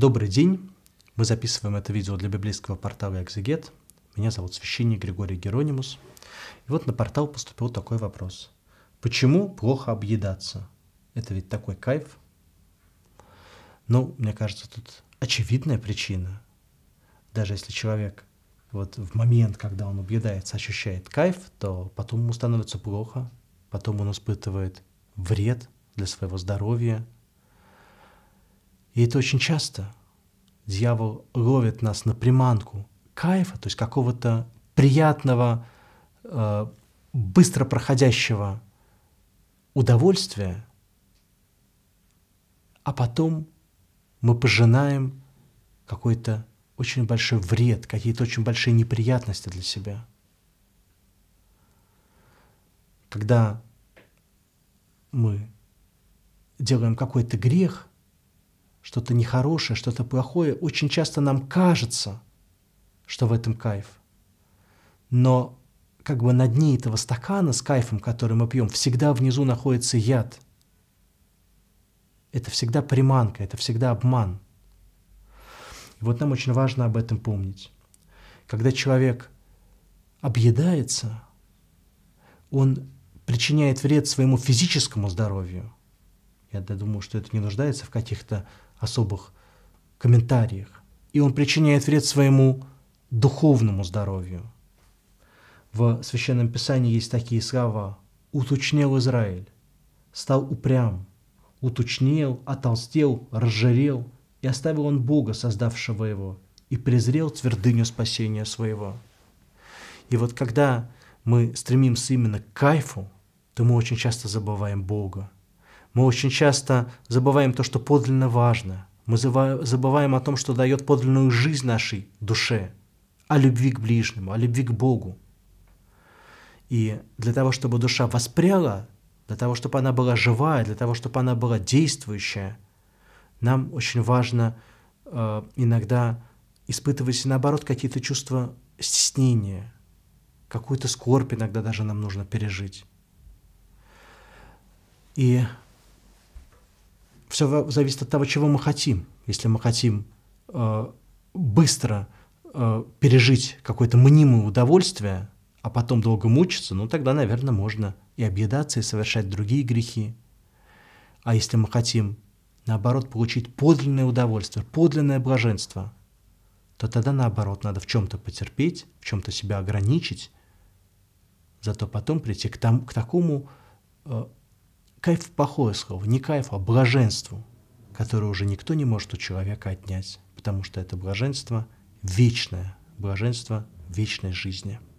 Добрый день! Мы записываем это видео для библейского портала «Экзегет». Меня зовут священник Григорий Геронимус. И вот на портал поступил такой вопрос. Почему плохо объедаться? Это ведь такой кайф. Ну, мне кажется, тут очевидная причина. Даже если человек вот в момент, когда он объедается, ощущает кайф, то потом ему становится плохо, потом он испытывает вред для своего здоровья, и это очень часто. Дьявол ловит нас на приманку кайфа, то есть какого-то приятного, э, быстро проходящего удовольствия, а потом мы пожинаем какой-то очень большой вред, какие-то очень большие неприятности для себя. Когда мы делаем какой-то грех, что-то нехорошее, что-то плохое, очень часто нам кажется, что в этом кайф. Но как бы на дне этого стакана с кайфом, который мы пьем, всегда внизу находится яд. Это всегда приманка, это всегда обман. И вот нам очень важно об этом помнить. Когда человек объедается, он причиняет вред своему физическому здоровью. Я думаю, что это не нуждается в каких-то особых комментариях, и он причиняет вред своему духовному здоровью. В Священном Писании есть такие слова «уточнел Израиль», «стал упрям», «уточнел», «отолстел», «разжирел», и оставил он Бога, создавшего его, и презрел твердыню спасения своего. И вот когда мы стремимся именно к кайфу, то мы очень часто забываем Бога, мы очень часто забываем то, что подлинно важно. Мы забываем о том, что дает подлинную жизнь нашей душе, о любви к ближнему, о любви к Богу. И для того, чтобы душа воспряла, для того, чтобы она была живая, для того, чтобы она была действующая, нам очень важно э, иногда испытывать, наоборот, какие-то чувства стеснения, какую-то скорбь иногда даже нам нужно пережить. И все зависит от того, чего мы хотим. Если мы хотим э, быстро э, пережить какое-то мнимое удовольствие, а потом долго мучиться, ну тогда, наверное, можно и объедаться, и совершать другие грехи. А если мы хотим, наоборот, получить подлинное удовольствие, подлинное блаженство, то тогда, наоборот, надо в чем-то потерпеть, в чем-то себя ограничить, зато потом прийти к, тому, к такому э, Кайф – плохое слово, не кайф, а блаженству, которое уже никто не может у человека отнять, потому что это блаженство вечное, блаженство вечной жизни –